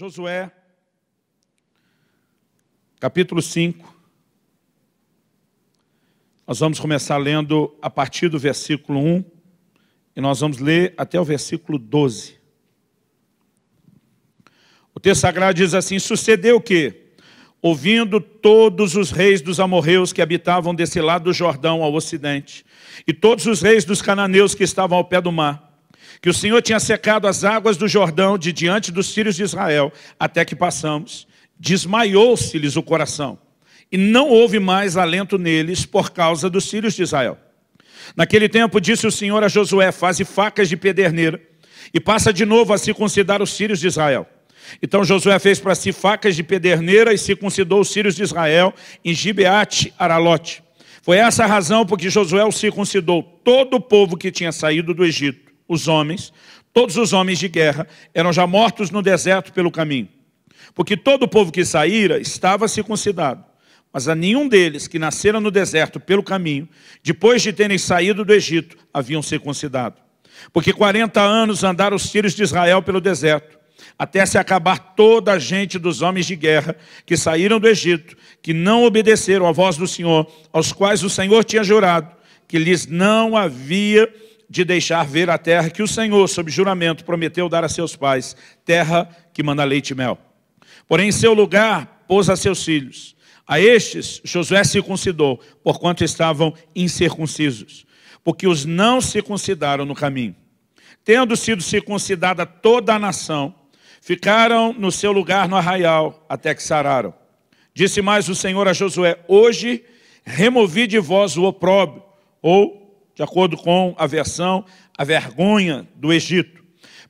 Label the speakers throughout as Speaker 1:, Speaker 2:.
Speaker 1: Josué, capítulo 5. Nós vamos começar lendo a partir do versículo 1 e nós vamos ler até o versículo 12. O texto sagrado diz assim: Sucedeu que, ouvindo todos os reis dos amorreus que habitavam desse lado do Jordão ao ocidente, e todos os reis dos cananeus que estavam ao pé do mar, que o Senhor tinha secado as águas do Jordão de diante dos filhos de Israel, até que passamos. Desmaiou-se-lhes o coração, e não houve mais alento neles por causa dos filhos de Israel. Naquele tempo disse o Senhor a Josué, faze facas de pederneira, e passa de novo a circuncidar os filhos de Israel. Então Josué fez para si facas de pederneira e circuncidou os filhos de Israel em Gibeate, Aralote. Foi essa a razão por que Josué circuncidou todo o povo que tinha saído do Egito os homens, todos os homens de guerra, eram já mortos no deserto pelo caminho. Porque todo o povo que saíra estava circuncidado. Mas a nenhum deles que nasceram no deserto pelo caminho, depois de terem saído do Egito, haviam circuncidado. Porque quarenta anos andaram os filhos de Israel pelo deserto, até se acabar toda a gente dos homens de guerra que saíram do Egito, que não obedeceram à voz do Senhor, aos quais o Senhor tinha jurado, que lhes não havia de deixar ver a terra que o Senhor, sob juramento, prometeu dar a seus pais, terra que manda leite e mel. Porém, em seu lugar pôs a seus filhos. A estes Josué circuncidou, porquanto estavam incircuncisos, porque os não circuncidaram no caminho. Tendo sido circuncidada toda a nação, ficaram no seu lugar no arraial, até que sararam. Disse mais o Senhor a Josué: Hoje removi de vós o opróbrio, ou de acordo com a versão, a vergonha do Egito.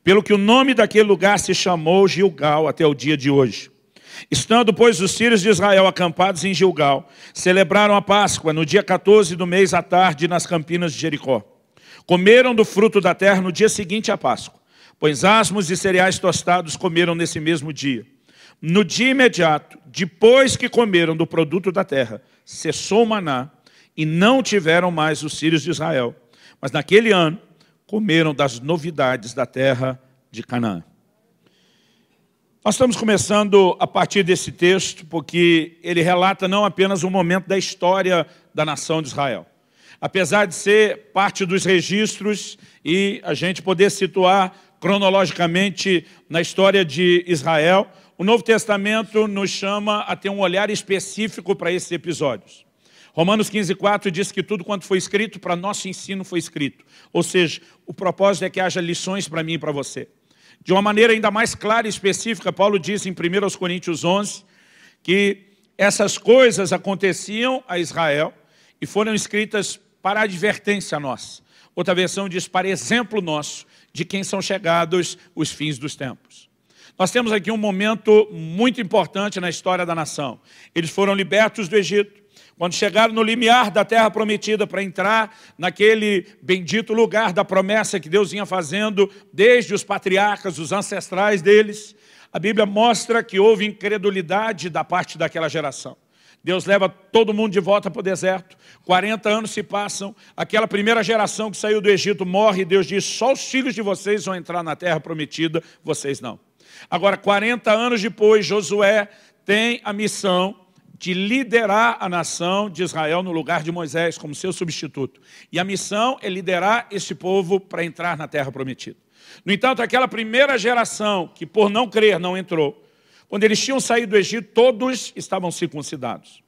Speaker 1: Pelo que o nome daquele lugar se chamou Gilgal até o dia de hoje. Estando, pois, os filhos de Israel acampados em Gilgal, celebraram a Páscoa no dia 14 do mês à tarde nas campinas de Jericó. Comeram do fruto da terra no dia seguinte à Páscoa, pois asmos e cereais tostados comeram nesse mesmo dia. No dia imediato, depois que comeram do produto da terra, cessou o maná e não tiveram mais os sírios de Israel. Mas naquele ano comeram das novidades da terra de Canaã. Nós estamos começando a partir desse texto porque ele relata não apenas um momento da história da nação de Israel. Apesar de ser parte dos registros e a gente poder situar cronologicamente na história de Israel, o Novo Testamento nos chama a ter um olhar específico para esses episódios. Romanos 15:4 diz que tudo quanto foi escrito para nosso ensino foi escrito. Ou seja, o propósito é que haja lições para mim e para você. De uma maneira ainda mais clara e específica, Paulo diz em 1 Coríntios 11 que essas coisas aconteciam a Israel e foram escritas para advertência nossa. Outra versão diz para exemplo nosso de quem são chegados os fins dos tempos. Nós temos aqui um momento muito importante na história da nação. Eles foram libertos do Egito quando chegaram no limiar da terra prometida para entrar naquele bendito lugar da promessa que Deus vinha fazendo desde os patriarcas, os ancestrais deles, a Bíblia mostra que houve incredulidade da parte daquela geração. Deus leva todo mundo de volta para o deserto. 40 anos se passam, aquela primeira geração que saiu do Egito morre, Deus diz, só os filhos de vocês vão entrar na terra prometida, vocês não. Agora, 40 anos depois, Josué tem a missão de liderar a nação de Israel no lugar de Moisés, como seu substituto. E a missão é liderar esse povo para entrar na terra prometida. No entanto, aquela primeira geração que por não crer não entrou, quando eles tinham saído do Egito, todos estavam circuncidados.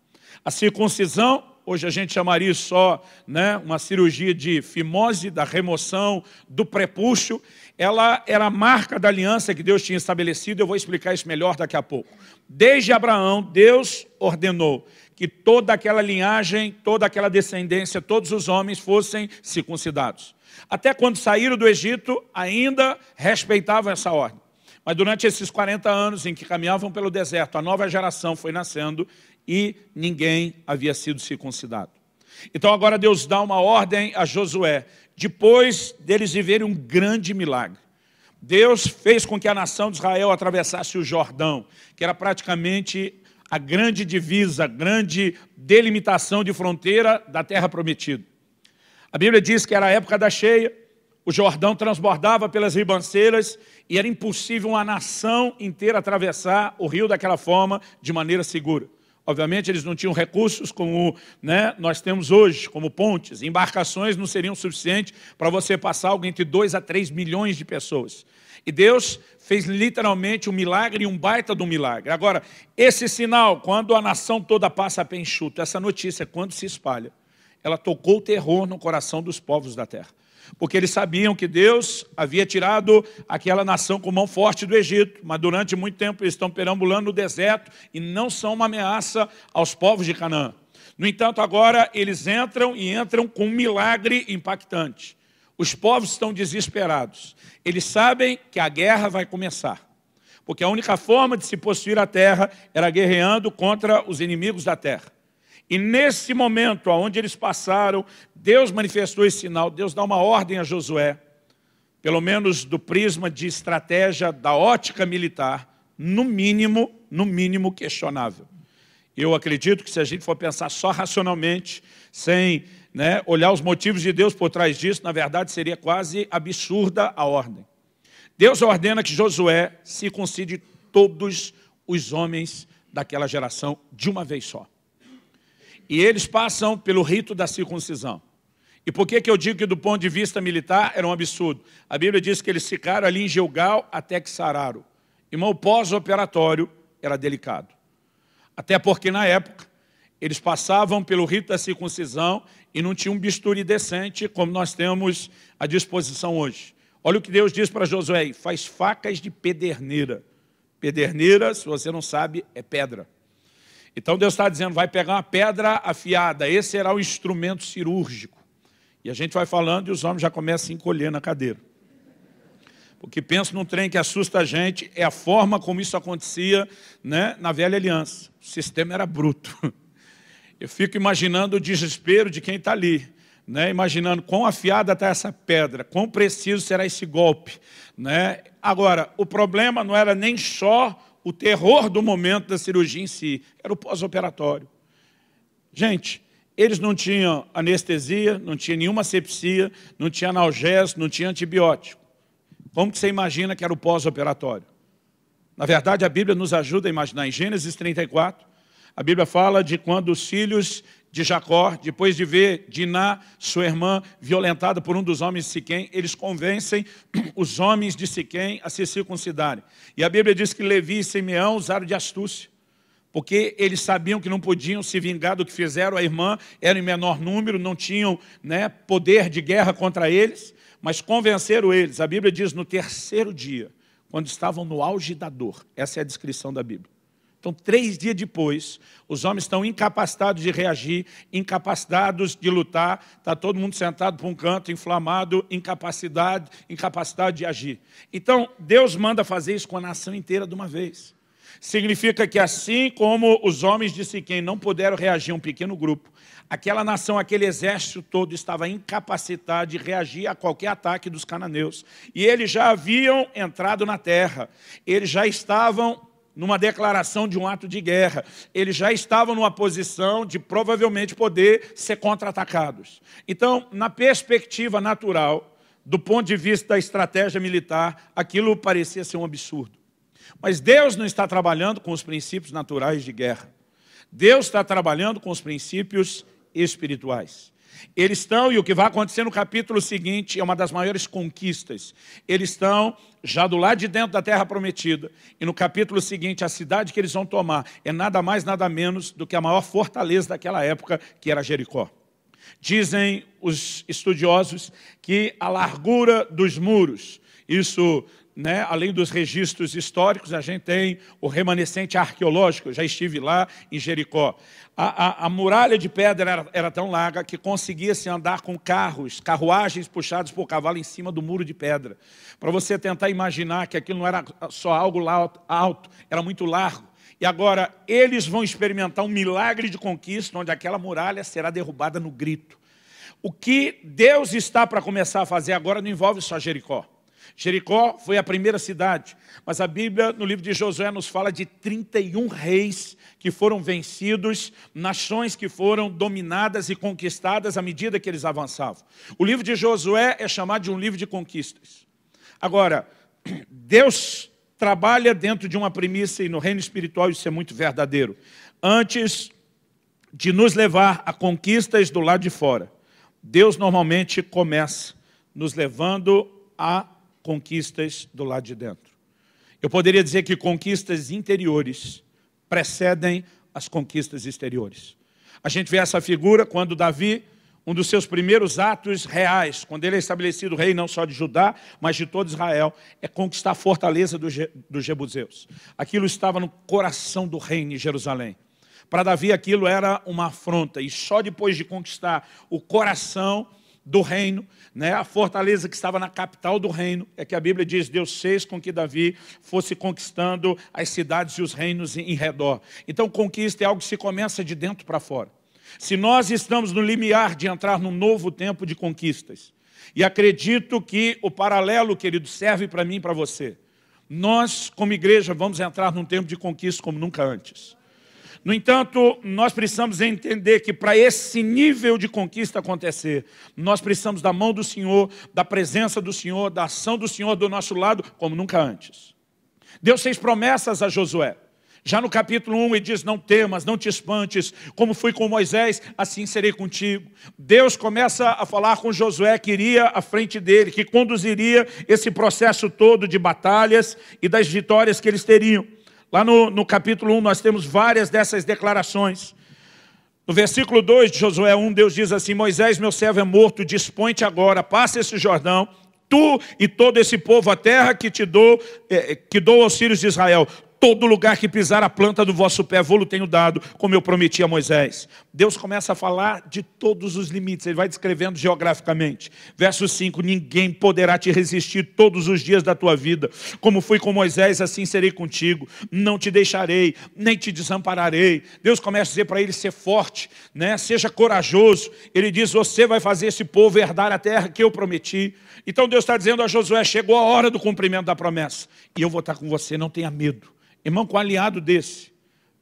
Speaker 1: A circuncisão Hoje a gente chamaria só né, uma cirurgia de fimose, da remoção do prepúcio. Ela era a marca da aliança que Deus tinha estabelecido. Eu vou explicar isso melhor daqui a pouco. Desde Abraão, Deus ordenou que toda aquela linhagem, toda aquela descendência, todos os homens fossem circuncidados. Até quando saíram do Egito, ainda respeitavam essa ordem. Mas durante esses 40 anos em que caminhavam pelo deserto, a nova geração foi nascendo e ninguém havia sido circuncidado. Então agora Deus dá uma ordem a Josué, depois deles viverem um grande milagre. Deus fez com que a nação de Israel atravessasse o Jordão, que era praticamente a grande divisa, a grande delimitação de fronteira da terra prometida. A Bíblia diz que era a época da cheia, o Jordão transbordava pelas ribanceiras e era impossível uma nação inteira atravessar o rio daquela forma de maneira segura. Obviamente, eles não tinham recursos como né, nós temos hoje, como pontes. Embarcações não seriam suficientes para você passar algo entre 2 a 3 milhões de pessoas. E Deus fez literalmente um milagre e um baita de um milagre. Agora, esse sinal, quando a nação toda passa a pé enxuto, essa notícia, quando se espalha, ela tocou o terror no coração dos povos da terra porque eles sabiam que Deus havia tirado aquela nação com mão forte do Egito, mas durante muito tempo eles estão perambulando no deserto e não são uma ameaça aos povos de Canaã. No entanto, agora eles entram e entram com um milagre impactante. Os povos estão desesperados. Eles sabem que a guerra vai começar, porque a única forma de se possuir a terra era guerreando contra os inimigos da terra. E nesse momento, aonde eles passaram, Deus manifestou esse sinal, Deus dá uma ordem a Josué, pelo menos do prisma de estratégia da ótica militar, no mínimo, no mínimo questionável. Eu acredito que se a gente for pensar só racionalmente, sem né, olhar os motivos de Deus por trás disso, na verdade seria quase absurda a ordem. Deus ordena que Josué circuncide todos os homens daquela geração de uma vez só. E eles passam pelo rito da circuncisão. E por que, que eu digo que do ponto de vista militar era um absurdo? A Bíblia diz que eles ficaram ali em Gilgal até que sararam. Irmão, pós-operatório era delicado. Até porque na época eles passavam pelo rito da circuncisão e não tinham um bisturi decente como nós temos à disposição hoje. Olha o que Deus diz para Josué, faz facas de pederneira. Pederneira, se você não sabe, é pedra. Então Deus está dizendo: vai pegar uma pedra afiada, esse será o instrumento cirúrgico. E a gente vai falando e os homens já começam a encolher na cadeira. Porque penso num trem que assusta a gente, é a forma como isso acontecia né, na velha aliança. O sistema era bruto. Eu fico imaginando o desespero de quem está ali. Né, imaginando quão afiada está essa pedra, quão preciso será esse golpe. Né? Agora, o problema não era nem só o terror do momento da cirurgia em si, era o pós-operatório. Gente, eles não tinham anestesia, não tinha nenhuma sepsia, não tinha analgésico, não tinha antibiótico. Como que você imagina que era o pós-operatório? Na verdade, a Bíblia nos ajuda a imaginar. Em Gênesis 34, a Bíblia fala de quando os filhos de Jacó, depois de ver Diná, sua irmã, violentada por um dos homens de Siquém, eles convencem os homens de Siquém a se circuncidarem. E a Bíblia diz que Levi e Simeão usaram de astúcia, porque eles sabiam que não podiam se vingar do que fizeram, a irmã eram em menor número, não tinham né, poder de guerra contra eles, mas convenceram eles. A Bíblia diz, no terceiro dia, quando estavam no auge da dor, essa é a descrição da Bíblia, então, três dias depois, os homens estão incapacitados de reagir, incapacitados de lutar, está todo mundo sentado para um canto, inflamado, incapacidade, incapacidade de agir. Então, Deus manda fazer isso com a nação inteira de uma vez. Significa que assim como os homens de Siquém não puderam reagir a um pequeno grupo, aquela nação, aquele exército todo estava incapacitado de reagir a qualquer ataque dos cananeus. E eles já haviam entrado na terra, eles já estavam numa declaração de um ato de guerra. Eles já estavam numa posição de provavelmente poder ser contra-atacados. Então, na perspectiva natural, do ponto de vista da estratégia militar, aquilo parecia ser um absurdo. Mas Deus não está trabalhando com os princípios naturais de guerra. Deus está trabalhando com os princípios espirituais. Eles estão, e o que vai acontecer no capítulo seguinte é uma das maiores conquistas. Eles estão já do lado de dentro da terra prometida. E no capítulo seguinte, a cidade que eles vão tomar é nada mais, nada menos do que a maior fortaleza daquela época, que era Jericó. Dizem os estudiosos que a largura dos muros, isso né, além dos registros históricos, a gente tem o remanescente arqueológico. Eu já estive lá em Jericó. A, a, a muralha de pedra era, era tão larga que conseguia-se andar com carros, carruagens puxados por cavalo em cima do muro de pedra. Para você tentar imaginar que aquilo não era só algo alto, era muito largo. E agora eles vão experimentar um milagre de conquista, onde aquela muralha será derrubada no grito. O que Deus está para começar a fazer agora não envolve só Jericó Jericó foi a primeira cidade, mas a Bíblia, no livro de Josué, nos fala de 31 reis que foram vencidos, nações que foram dominadas e conquistadas à medida que eles avançavam. O livro de Josué é chamado de um livro de conquistas. Agora, Deus trabalha dentro de uma premissa, e no reino espiritual isso é muito verdadeiro. Antes de nos levar a conquistas do lado de fora, Deus normalmente começa nos levando a conquistas do lado de dentro. Eu poderia dizer que conquistas interiores precedem as conquistas exteriores. A gente vê essa figura quando Davi, um dos seus primeiros atos reais, quando ele é estabelecido rei não só de Judá, mas de todo Israel, é conquistar a fortaleza dos Je do Jebuseus. Aquilo estava no coração do reino em Jerusalém. Para Davi aquilo era uma afronta, e só depois de conquistar o coração do reino, né? a fortaleza que estava na capital do reino, é que a Bíblia diz, Deus fez com que Davi fosse conquistando as cidades e os reinos em redor. Então conquista é algo que se começa de dentro para fora. Se nós estamos no limiar de entrar num novo tempo de conquistas, e acredito que o paralelo, querido, serve para mim e para você. Nós, como igreja, vamos entrar num tempo de conquista como nunca antes. No entanto, nós precisamos entender que para esse nível de conquista acontecer, nós precisamos da mão do Senhor, da presença do Senhor, da ação do Senhor do nosso lado, como nunca antes. Deus fez promessas a Josué. Já no capítulo 1 ele diz: Não temas, não te espantes, como fui com Moisés, assim serei contigo. Deus começa a falar com Josué, que iria à frente dele, que conduziria esse processo todo de batalhas e das vitórias que eles teriam. Lá no, no capítulo 1 nós temos várias dessas declarações. No versículo 2 de Josué 1, Deus diz assim, Moisés, meu servo é morto, dispõe-te agora, passa esse Jordão, tu e todo esse povo a terra que te dou, eh, eh, que dou aos filhos de Israel. Todo lugar que pisar a planta do vosso pé, vou-lo tenho dado, como eu prometi a Moisés. Deus começa a falar de todos os limites, ele vai descrevendo geograficamente. Verso 5: Ninguém poderá te resistir todos os dias da tua vida. Como fui com Moisés, assim serei contigo. Não te deixarei, nem te desampararei. Deus começa a dizer para ele: ser forte, né? seja corajoso. Ele diz: Você vai fazer esse povo herdar a terra que eu prometi. Então Deus está dizendo a Josué: Chegou a hora do cumprimento da promessa, e eu vou estar com você, não tenha medo. Irmão, com um aliado desse,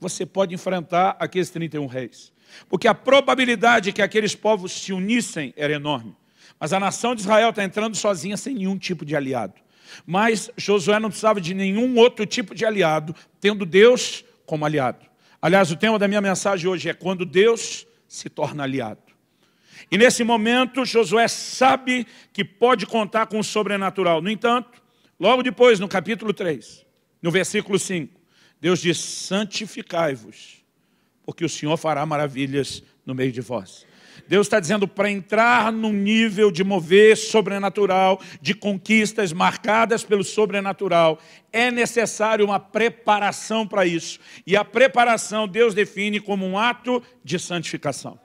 Speaker 1: você pode enfrentar aqueles 31 reis. Porque a probabilidade que aqueles povos se unissem era enorme. Mas a nação de Israel está entrando sozinha sem nenhum tipo de aliado. Mas Josué não precisava de nenhum outro tipo de aliado, tendo Deus como aliado. Aliás, o tema da minha mensagem hoje é quando Deus se torna aliado. E nesse momento, Josué sabe que pode contar com o sobrenatural. No entanto, logo depois, no capítulo 3, no versículo 5, Deus diz: santificai-vos, porque o Senhor fará maravilhas no meio de vós. Deus está dizendo para entrar num nível de mover sobrenatural, de conquistas marcadas pelo sobrenatural, é necessário uma preparação para isso. E a preparação Deus define como um ato de santificação.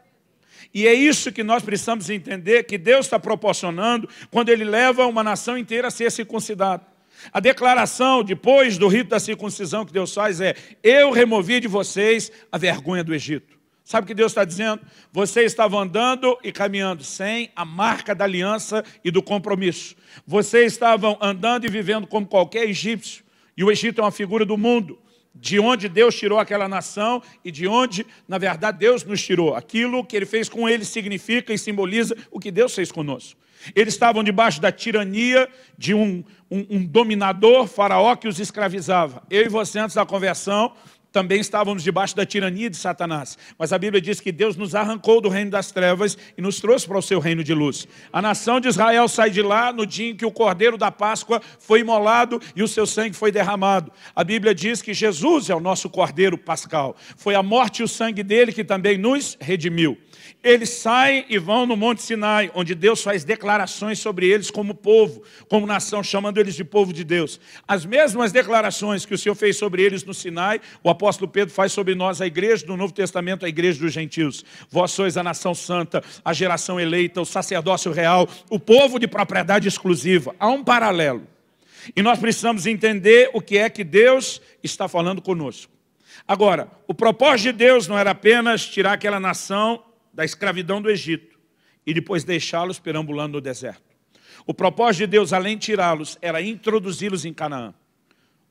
Speaker 1: E é isso que nós precisamos entender que Deus está proporcionando quando Ele leva uma nação inteira a ser circuncidada. A declaração depois do rito da circuncisão que Deus faz é: Eu removi de vocês a vergonha do Egito. Sabe o que Deus está dizendo? Vocês estavam andando e caminhando sem a marca da aliança e do compromisso. Vocês estavam andando e vivendo como qualquer egípcio. E o Egito é uma figura do mundo de onde Deus tirou aquela nação e de onde, na verdade, Deus nos tirou. Aquilo que ele fez com eles significa e simboliza o que Deus fez conosco. Eles estavam debaixo da tirania de um, um, um dominador, faraó, que os escravizava. Eu e você, antes da conversão, também estávamos debaixo da tirania de Satanás. Mas a Bíblia diz que Deus nos arrancou do reino das trevas e nos trouxe para o seu reino de luz. A nação de Israel sai de lá no dia em que o cordeiro da Páscoa foi imolado e o seu sangue foi derramado. A Bíblia diz que Jesus é o nosso cordeiro pascal. Foi a morte e o sangue dele que também nos redimiu. Eles saem e vão no Monte Sinai, onde Deus faz declarações sobre eles como povo, como nação, chamando eles de povo de Deus. As mesmas declarações que o Senhor fez sobre eles no Sinai, o apóstolo Pedro faz sobre nós, a igreja do Novo Testamento, a igreja dos gentios. Vós sois a nação santa, a geração eleita, o sacerdócio real, o povo de propriedade exclusiva. Há um paralelo. E nós precisamos entender o que é que Deus está falando conosco. Agora, o propósito de Deus não era apenas tirar aquela nação da escravidão do Egito e depois deixá-los perambulando no deserto. O propósito de Deus, além de tirá-los, era introduzi-los em Canaã,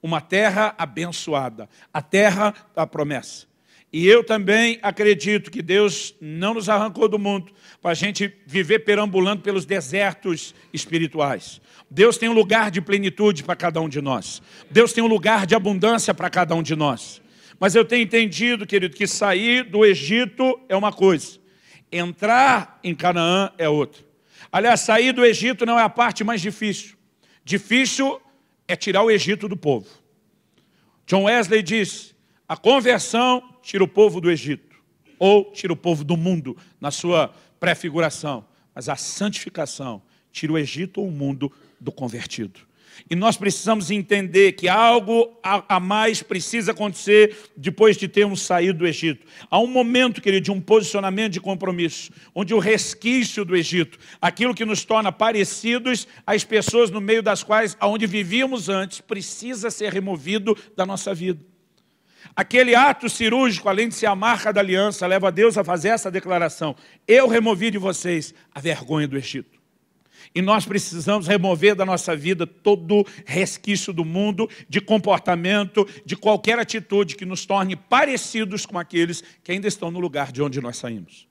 Speaker 1: uma terra abençoada, a terra da promessa. E eu também acredito que Deus não nos arrancou do mundo para a gente viver perambulando pelos desertos espirituais. Deus tem um lugar de plenitude para cada um de nós. Deus tem um lugar de abundância para cada um de nós. Mas eu tenho entendido, querido, que sair do Egito é uma coisa. Entrar em Canaã é outro. Aliás, sair do Egito não é a parte mais difícil. Difícil é tirar o Egito do povo. John Wesley diz, a conversão tira o povo do Egito, ou tira o povo do mundo, na sua prefiguração. Mas a santificação tira o Egito ou o mundo do convertido. E nós precisamos entender que algo a, mais precisa acontecer depois de termos saído do Egito. Há um momento, querido, de um posicionamento de compromisso, onde o resquício do Egito, aquilo que nos torna parecidos às pessoas no meio das quais, aonde vivíamos antes, precisa ser removido da nossa vida. Aquele ato cirúrgico, além de ser a marca da aliança, leva Deus a fazer essa declaração: Eu removi de vocês a vergonha do Egito. E nós precisamos remover da nossa vida todo resquício do mundo, de comportamento, de qualquer atitude que nos torne parecidos com aqueles que ainda estão no lugar de onde nós saímos.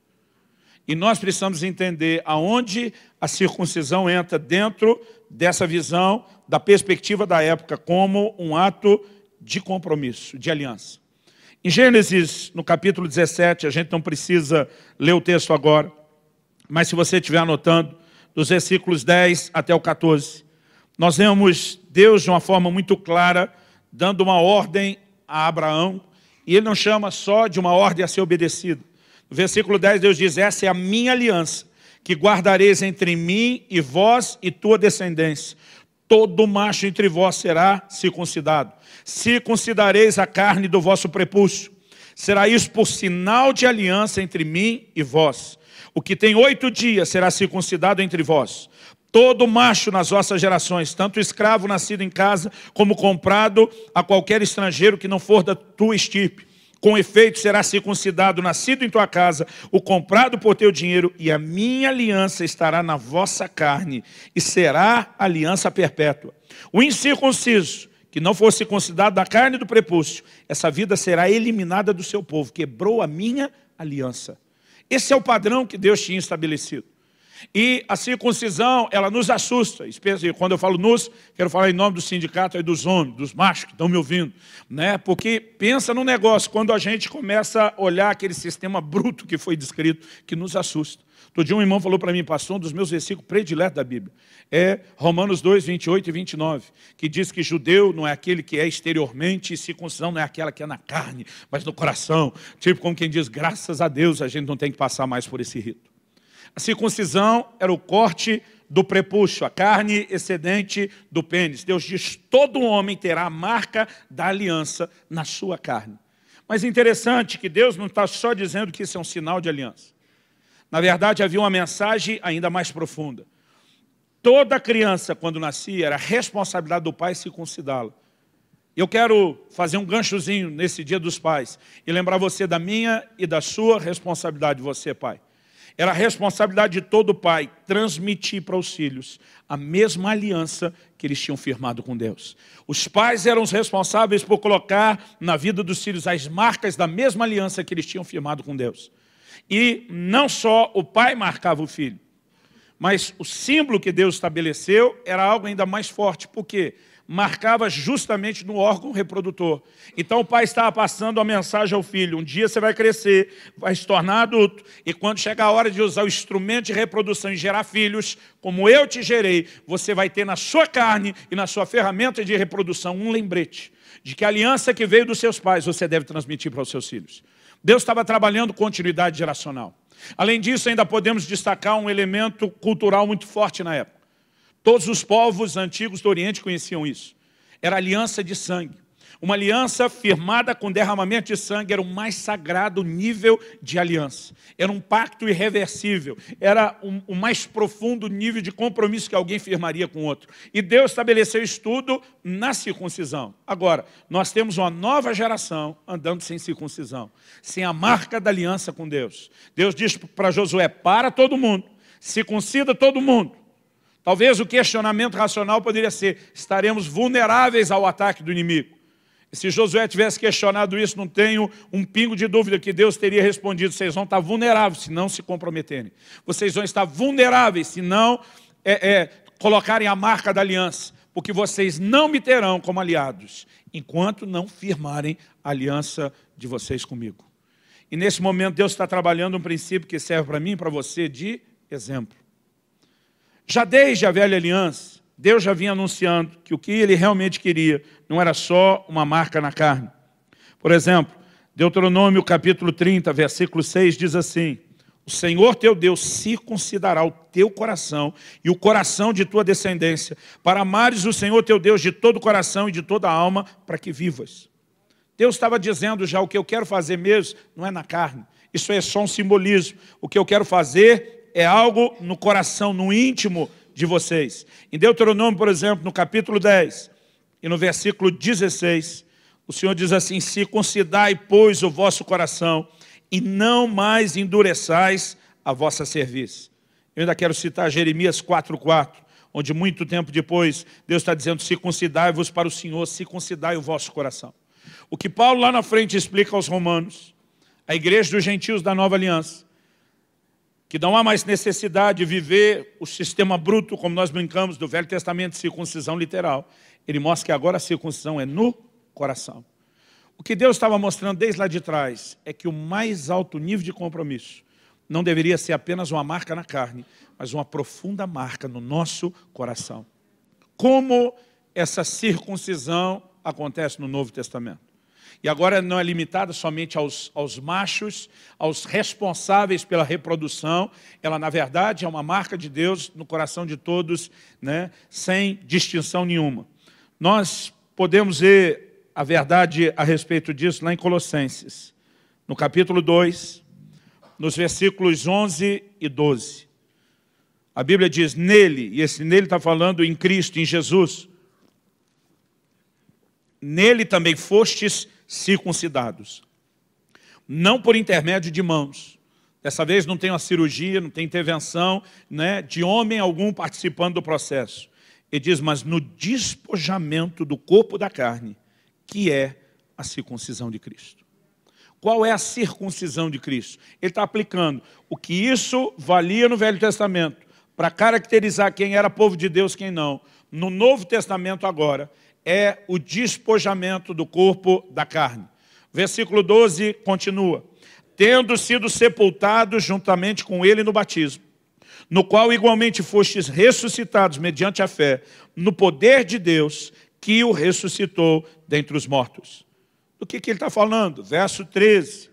Speaker 1: E nós precisamos entender aonde a circuncisão entra dentro dessa visão, da perspectiva da época, como um ato de compromisso, de aliança. Em Gênesis, no capítulo 17, a gente não precisa ler o texto agora, mas se você estiver anotando, dos versículos 10 até o 14. Nós vemos Deus de uma forma muito clara, dando uma ordem a Abraão, e ele não chama só de uma ordem a ser obedecida. No versículo 10, Deus diz, essa é a minha aliança, que guardareis entre mim e vós e tua descendência. Todo macho entre vós será circuncidado. Circuncidareis a carne do vosso prepulso. Será isso por sinal de aliança entre mim e vós. O que tem oito dias será circuncidado entre vós. Todo macho nas vossas gerações, tanto escravo nascido em casa, como comprado a qualquer estrangeiro que não for da tua estirpe. Com efeito será circuncidado, nascido em tua casa, o comprado por teu dinheiro, e a minha aliança estará na vossa carne, e será aliança perpétua. O incircunciso, que não for circuncidado da carne do prepúcio, essa vida será eliminada do seu povo, quebrou a minha aliança. Esse é o padrão que Deus tinha estabelecido. E a circuncisão, ela nos assusta. Quando eu falo nos, quero falar em nome do sindicato e dos homens, dos machos que estão me ouvindo. Né? Porque pensa no negócio, quando a gente começa a olhar aquele sistema bruto que foi descrito, que nos assusta. Outro dia um irmão falou para mim, pastor, um dos meus versículos prediletos da Bíblia é Romanos 2, 28 e 29, que diz que judeu não é aquele que é exteriormente, e circuncisão não é aquela que é na carne, mas no coração. Tipo como quem diz, graças a Deus a gente não tem que passar mais por esse rito. A circuncisão era o corte do prepúcio, a carne excedente do pênis. Deus diz, todo homem terá a marca da aliança na sua carne. Mas é interessante que Deus não está só dizendo que isso é um sinal de aliança. Na verdade, havia uma mensagem ainda mais profunda. Toda criança, quando nascia, era responsabilidade do pai circuncidá-la. Eu quero fazer um ganchozinho nesse dia dos pais e lembrar você da minha e da sua responsabilidade, você pai. Era a responsabilidade de todo pai transmitir para os filhos a mesma aliança que eles tinham firmado com Deus. Os pais eram os responsáveis por colocar na vida dos filhos as marcas da mesma aliança que eles tinham firmado com Deus. E não só o pai marcava o filho, mas o símbolo que Deus estabeleceu era algo ainda mais forte, porque marcava justamente no órgão reprodutor. Então o pai estava passando a mensagem ao filho: um dia você vai crescer, vai se tornar adulto, e quando chegar a hora de usar o instrumento de reprodução e gerar filhos, como eu te gerei, você vai ter na sua carne e na sua ferramenta de reprodução um lembrete de que a aliança que veio dos seus pais você deve transmitir para os seus filhos. Deus estava trabalhando continuidade geracional. Além disso, ainda podemos destacar um elemento cultural muito forte na época. Todos os povos antigos do Oriente conheciam isso. Era aliança de sangue. Uma aliança firmada com derramamento de sangue era o mais sagrado nível de aliança. Era um pacto irreversível. Era o, mais profundo nível de compromisso que alguém firmaria com outro. E Deus estabeleceu estudo na circuncisão. Agora, nós temos uma nova geração andando sem circuncisão, sem a marca da aliança com Deus. Deus diz para Josué: para todo mundo, circuncida todo mundo. Talvez o questionamento racional poderia ser: estaremos vulneráveis ao ataque do inimigo. Se Josué tivesse questionado isso, não tenho um pingo de dúvida que Deus teria respondido: vocês vão estar vulneráveis se não se comprometerem. Vocês vão estar vulneráveis se não é, é, colocarem a marca da aliança, porque vocês não me terão como aliados, enquanto não firmarem a aliança de vocês comigo. E nesse momento Deus está trabalhando um princípio que serve para mim e para você de exemplo. Já desde a velha aliança, Deus já vinha anunciando que o que ele realmente queria não era só uma marca na carne. Por exemplo, Deuteronômio capítulo 30, versículo 6 diz assim: O Senhor teu Deus circuncidará o teu coração e o coração de tua descendência, para amares o Senhor teu Deus de todo o coração e de toda a alma, para que vivas. Deus estava dizendo já: o que eu quero fazer mesmo não é na carne, isso é só um simbolismo. O que eu quero fazer é algo no coração, no íntimo de vocês. Em Deuteronômio, por exemplo, no capítulo 10 e no versículo 16, o Senhor diz assim: Circuncidai, pois, o vosso coração e não mais endureçais a vossa serviço. Eu ainda quero citar Jeremias 4,4, onde muito tempo depois Deus está dizendo: circuncidai-vos para o Senhor, circuncidai o vosso coração. O que Paulo lá na frente explica aos romanos, a igreja dos gentios da nova aliança, que não há mais necessidade de viver o sistema bruto, como nós brincamos, do Velho Testamento, circuncisão literal. Ele mostra que agora a circuncisão é no coração. O que Deus estava mostrando desde lá de trás é que o mais alto nível de compromisso não deveria ser apenas uma marca na carne, mas uma profunda marca no nosso coração. Como essa circuncisão acontece no Novo Testamento? E agora não é limitada somente aos, aos machos, aos responsáveis pela reprodução. Ela, na verdade, é uma marca de Deus no coração de todos, né? sem distinção nenhuma. Nós podemos ver a verdade a respeito disso lá em Colossenses, no capítulo 2, nos versículos 11 e 12. A Bíblia diz nele, e esse nele está falando em Cristo, em Jesus. Nele também fostes circuncidados. Não por intermédio de mãos. Dessa vez não tem uma cirurgia, não tem intervenção né, de homem algum participando do processo. Ele diz, mas no despojamento do corpo da carne, que é a circuncisão de Cristo. Qual é a circuncisão de Cristo? Ele está aplicando o que isso valia no Velho Testamento, para caracterizar quem era povo de Deus, quem não. No Novo Testamento agora, é o despojamento do corpo da carne. Versículo 12 continua: Tendo sido sepultados juntamente com ele no batismo, no qual igualmente fostes ressuscitados mediante a fé, no poder de Deus que o ressuscitou dentre os mortos. Do que, que ele está falando? Verso 13.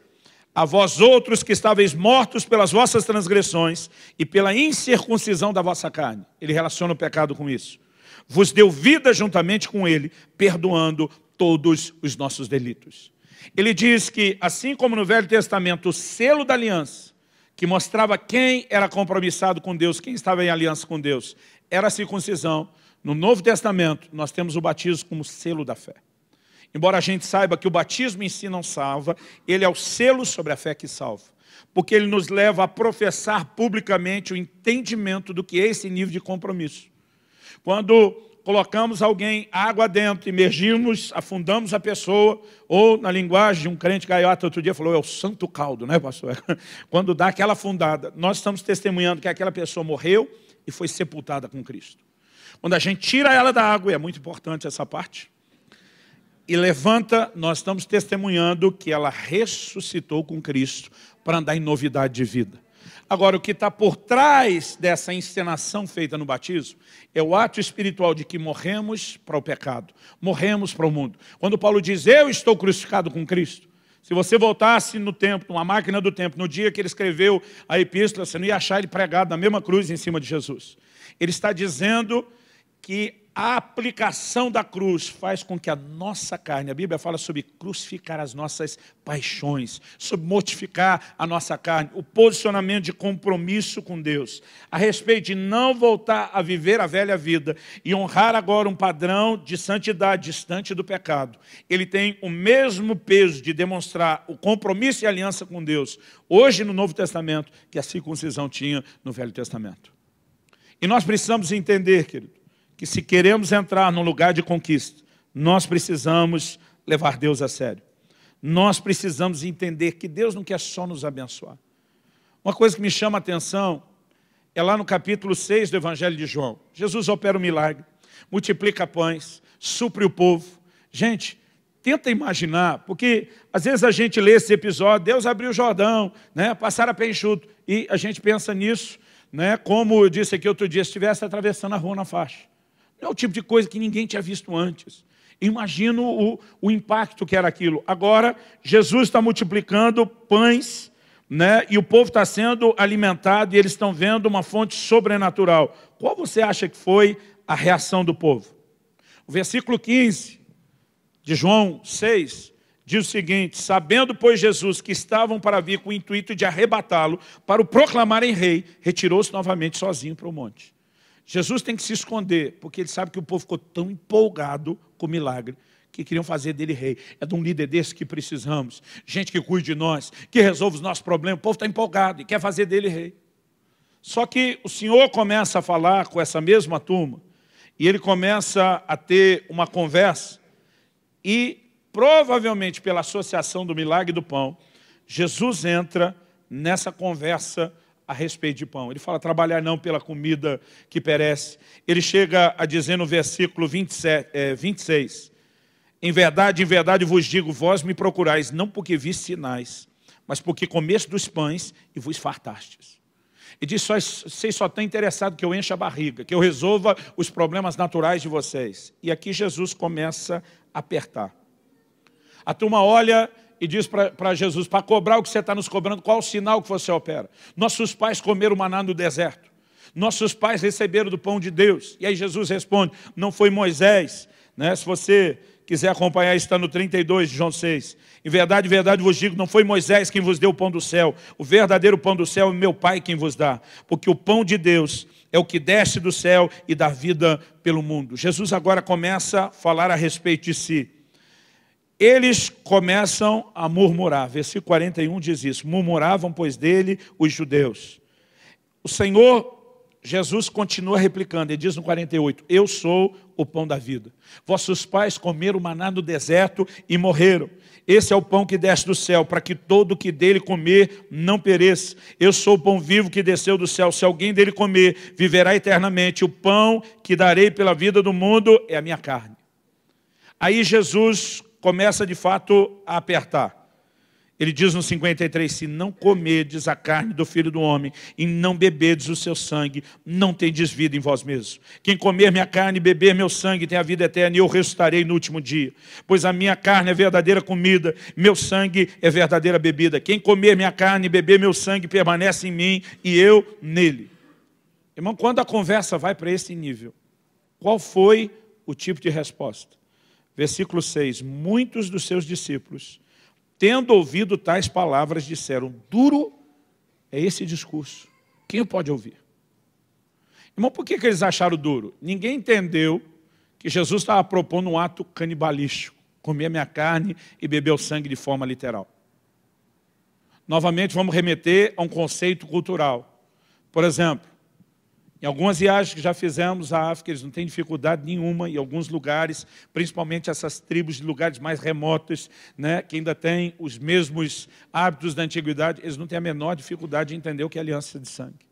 Speaker 1: A vós outros que estáveis mortos pelas vossas transgressões e pela incircuncisão da vossa carne. Ele relaciona o pecado com isso vos deu vida juntamente com ele, perdoando todos os nossos delitos. Ele diz que, assim como no Velho Testamento, o selo da aliança, que mostrava quem era compromissado com Deus, quem estava em aliança com Deus, era a circuncisão. No Novo Testamento, nós temos o batismo como selo da fé. Embora a gente saiba que o batismo em si não salva, ele é o selo sobre a fé que salva. Porque ele nos leva a professar publicamente o entendimento do que é esse nível de compromisso. Quando colocamos alguém água dentro, imergimos, afundamos a pessoa, ou na linguagem de um crente gaiota outro dia falou, é o santo caldo, né pastor? Quando dá aquela afundada, nós estamos testemunhando que aquela pessoa morreu e foi sepultada com Cristo. Quando a gente tira ela da água, e é muito importante essa parte, e levanta, nós estamos testemunhando que ela ressuscitou com Cristo para andar em novidade de vida. Agora, o que está por trás dessa encenação feita no batismo é o ato espiritual de que morremos para o pecado, morremos para o mundo. Quando Paulo diz, eu estou crucificado com Cristo, se você voltasse no tempo, numa máquina do tempo, no dia que ele escreveu a epístola, você não ia achar ele pregado na mesma cruz em cima de Jesus. Ele está dizendo que a aplicação da cruz faz com que a nossa carne, a Bíblia fala sobre crucificar as nossas paixões, sobre mortificar a nossa carne, o posicionamento de compromisso com Deus, a respeito de não voltar a viver a velha vida e honrar agora um padrão de santidade distante do pecado. Ele tem o mesmo peso de demonstrar o compromisso e aliança com Deus, hoje no Novo Testamento, que a circuncisão tinha no Velho Testamento. E nós precisamos entender, querido, que se queremos entrar num lugar de conquista, nós precisamos levar Deus a sério. Nós precisamos entender que Deus não quer só nos abençoar. Uma coisa que me chama a atenção é lá no capítulo 6 do Evangelho de João. Jesus opera um milagre, multiplica pães, supre o povo. Gente, tenta imaginar, porque às vezes a gente lê esse episódio, Deus abriu o Jordão, né, passaram a pé enxuto, e a gente pensa nisso, né, como eu disse aqui outro dia, se estivesse atravessando a rua na faixa. É o tipo de coisa que ninguém tinha visto antes. Imagino o, o impacto que era aquilo. Agora, Jesus está multiplicando pães, né? e o povo está sendo alimentado, e eles estão vendo uma fonte sobrenatural. Qual você acha que foi a reação do povo? O versículo 15 de João 6 diz o seguinte: Sabendo, pois, Jesus que estavam para vir com o intuito de arrebatá-lo, para o proclamarem rei, retirou-se novamente sozinho para o monte. Jesus tem que se esconder, porque ele sabe que o povo ficou tão empolgado com o milagre que queriam fazer dele rei. É de um líder desse que precisamos. Gente que cuide de nós, que resolve os nossos problemas. O povo está empolgado e quer fazer dele rei. Só que o Senhor começa a falar com essa mesma turma e ele começa a ter uma conversa e provavelmente pela associação do milagre do pão, Jesus entra nessa conversa a respeito de pão. Ele fala: trabalhar não pela comida que perece. Ele chega a dizer no versículo 27, é, 26: Em verdade, em verdade vos digo, vós me procurais, não porque viste sinais, mas porque comeste dos pães e vos fartastes. E diz: vocês só estão interessados que eu encha a barriga, que eu resolva os problemas naturais de vocês. E aqui Jesus começa a apertar. A turma olha e diz para Jesus, para cobrar o que você está nos cobrando, qual o sinal que você opera? Nossos pais comeram maná no deserto. Nossos pais receberam do pão de Deus. E aí Jesus responde, não foi Moisés. Né? Se você quiser acompanhar, está no 32 de João 6. Em verdade, em verdade vos digo, não foi Moisés quem vos deu o pão do céu. O verdadeiro pão do céu é meu Pai quem vos dá. Porque o pão de Deus é o que desce do céu e dá vida pelo mundo. Jesus agora começa a falar a respeito de si eles começam a murmurar. Versículo 41 diz isso: murmuravam, pois, dele os judeus. O Senhor Jesus continua replicando, ele diz no 48: Eu sou o pão da vida. Vossos pais comeram maná no deserto e morreram. Esse é o pão que desce do céu, para que todo que dele comer não pereça. Eu sou o pão vivo que desceu do céu. Se alguém dele comer, viverá eternamente. O pão que darei pela vida do mundo é a minha carne. Aí Jesus começa de fato a apertar. Ele diz no 53, se não comedes a carne do Filho do Homem e não bebedes o seu sangue, não tendes vida em vós mesmos. Quem comer minha carne e beber meu sangue tem a vida eterna e eu ressuscitarei no último dia. Pois a minha carne é verdadeira comida, meu sangue é verdadeira bebida. Quem comer minha carne e beber meu sangue permanece em mim e eu nele. Irmão, quando a conversa vai para esse nível, qual foi o tipo de resposta? Versículo 6: Muitos dos seus discípulos, tendo ouvido tais palavras, disseram: Duro é esse discurso. Quem o pode ouvir? Irmão, por que, que eles acharam duro? Ninguém entendeu que Jesus estava propondo um ato canibalístico comer a minha carne e beber o sangue de forma literal. Novamente, vamos remeter a um conceito cultural. Por exemplo, em algumas viagens que já fizemos à África, eles não têm dificuldade nenhuma em alguns lugares, principalmente essas tribos de lugares mais remotos, né, que ainda têm os mesmos hábitos da antiguidade, eles não têm a menor dificuldade de entender o que é aliança de sangue.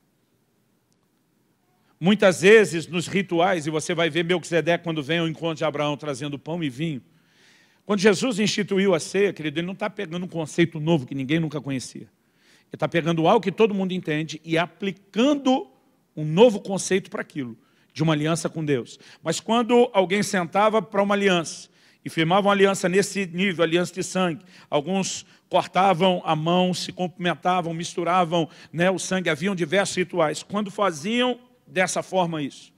Speaker 1: Muitas vezes nos rituais, e você vai ver Melquisedeque quando vem ao encontro de Abraão trazendo pão e vinho, quando Jesus instituiu a ceia, querido, ele não está pegando um conceito novo que ninguém nunca conhecia. Ele está pegando algo que todo mundo entende e aplicando um novo conceito para aquilo, de uma aliança com Deus. Mas quando alguém sentava para uma aliança, e firmava uma aliança nesse nível, aliança de sangue. Alguns cortavam a mão, se cumprimentavam, misturavam né, o sangue, haviam diversos rituais. Quando faziam dessa forma isso,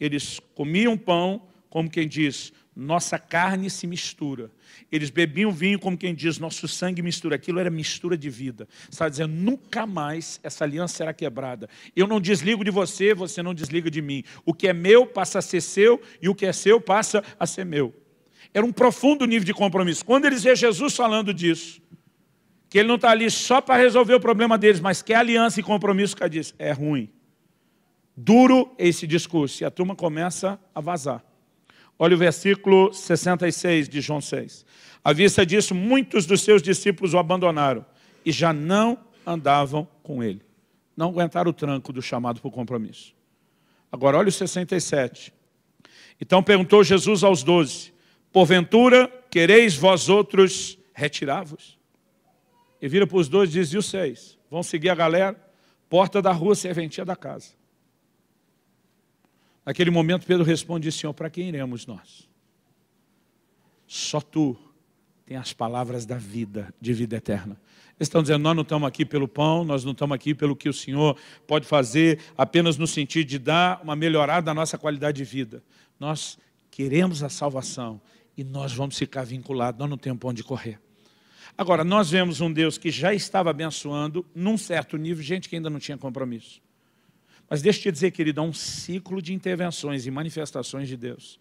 Speaker 1: eles comiam pão, como quem diz, nossa carne se mistura. Eles bebiam vinho, como quem diz, nosso sangue mistura. Aquilo era mistura de vida. Está dizendo, nunca mais essa aliança será quebrada. Eu não desligo de você, você não desliga de mim. O que é meu passa a ser seu, e o que é seu passa a ser meu. Era um profundo nível de compromisso. Quando eles vêem Jesus falando disso, que ele não está ali só para resolver o problema deles, mas quer aliança e compromisso, que diz, é ruim. Duro esse discurso. E a turma começa a vazar. Olha o versículo 66 de João 6. À vista disso, muitos dos seus discípulos o abandonaram e já não andavam com ele. Não aguentaram o tranco do chamado para o compromisso. Agora, olha o 67. Então perguntou Jesus aos doze, porventura quereis vós outros retirar-vos? E vira para os dois e diz, e os seis? Vão seguir a galera? Porta da rua, serventia da casa. Naquele momento, Pedro responde: Senhor, para quem iremos nós? Só tu tem as palavras da vida, de vida eterna. Eles estão dizendo: nós não estamos aqui pelo pão, nós não estamos aqui pelo que o Senhor pode fazer, apenas no sentido de dar uma melhorada à nossa qualidade de vida. Nós queremos a salvação e nós vamos ficar vinculados, nós não temos para onde correr. Agora, nós vemos um Deus que já estava abençoando, num certo nível, gente que ainda não tinha compromisso. Mas deixa eu te dizer, querido, há um ciclo de intervenções e manifestações de Deus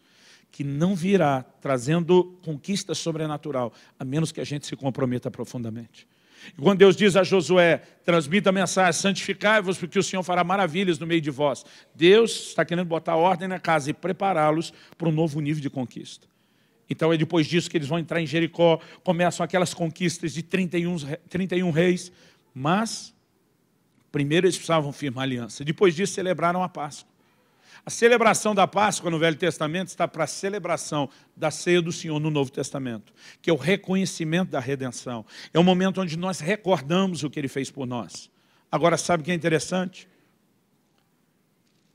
Speaker 1: que não virá trazendo conquista sobrenatural, a menos que a gente se comprometa profundamente. E quando Deus diz a Josué, transmita a mensagem, santificai-vos, porque o Senhor fará maravilhas no meio de vós. Deus está querendo botar ordem na casa e prepará-los para um novo nível de conquista. Então é depois disso que eles vão entrar em Jericó, começam aquelas conquistas de 31, 31 reis, mas Primeiro eles precisavam firmar aliança, depois disso celebraram a Páscoa. A celebração da Páscoa no Velho Testamento está para a celebração da ceia do Senhor no Novo Testamento, que é o reconhecimento da redenção. É o momento onde nós recordamos o que ele fez por nós. Agora, sabe o que é interessante?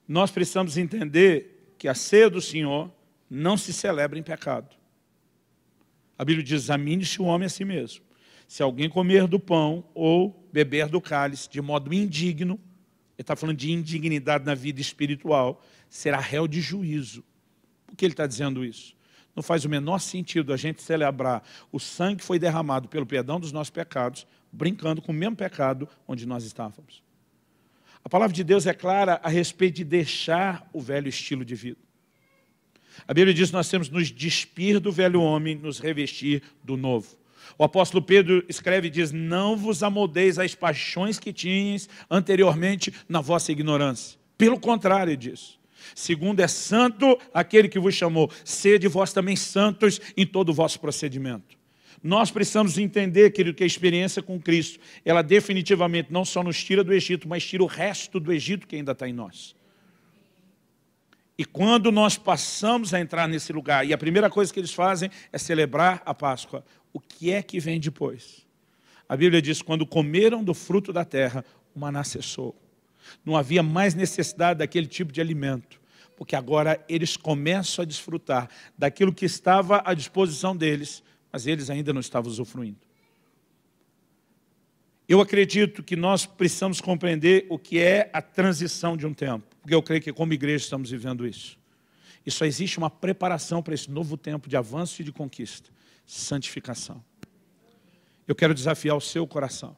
Speaker 1: Nós precisamos entender que a ceia do Senhor não se celebra em pecado. A Bíblia diz: examine-se o homem a si mesmo se alguém comer do pão ou beber do cálice de modo indigno, ele está falando de indignidade na vida espiritual, será réu de juízo. Por que ele está dizendo isso? Não faz o menor sentido a gente celebrar o sangue que foi derramado pelo perdão dos nossos pecados, brincando com o mesmo pecado onde nós estávamos. A palavra de Deus é clara a respeito de deixar o velho estilo de vida. A Bíblia diz que nós temos nos despir do velho homem, nos revestir do novo. O apóstolo Pedro escreve e diz: Não vos amoldeis às paixões que tinhas anteriormente na vossa ignorância. Pelo contrário disso. Segundo é santo aquele que vos chamou, sede vós também santos em todo o vosso procedimento. Nós precisamos entender, querido, que a experiência com Cristo, ela definitivamente não só nos tira do Egito, mas tira o resto do Egito que ainda está em nós. E quando nós passamos a entrar nesse lugar, e a primeira coisa que eles fazem é celebrar a Páscoa, o que é que vem depois. A Bíblia diz: quando comeram do fruto da terra, o maná cessou. Não havia mais necessidade daquele tipo de alimento, porque agora eles começam a desfrutar daquilo que estava à disposição deles, mas eles ainda não estavam usufruindo. Eu acredito que nós precisamos compreender o que é a transição de um tempo, porque eu creio que como igreja estamos vivendo isso. E só existe uma preparação para esse novo tempo de avanço e de conquista santificação. Eu quero desafiar o seu coração.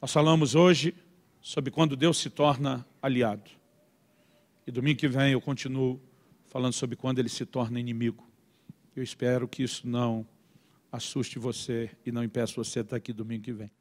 Speaker 1: Nós falamos hoje sobre quando Deus se torna aliado. E domingo que vem eu continuo falando sobre quando ele se torna inimigo. Eu espero que isso não assuste você e não impeça você estar aqui domingo que vem.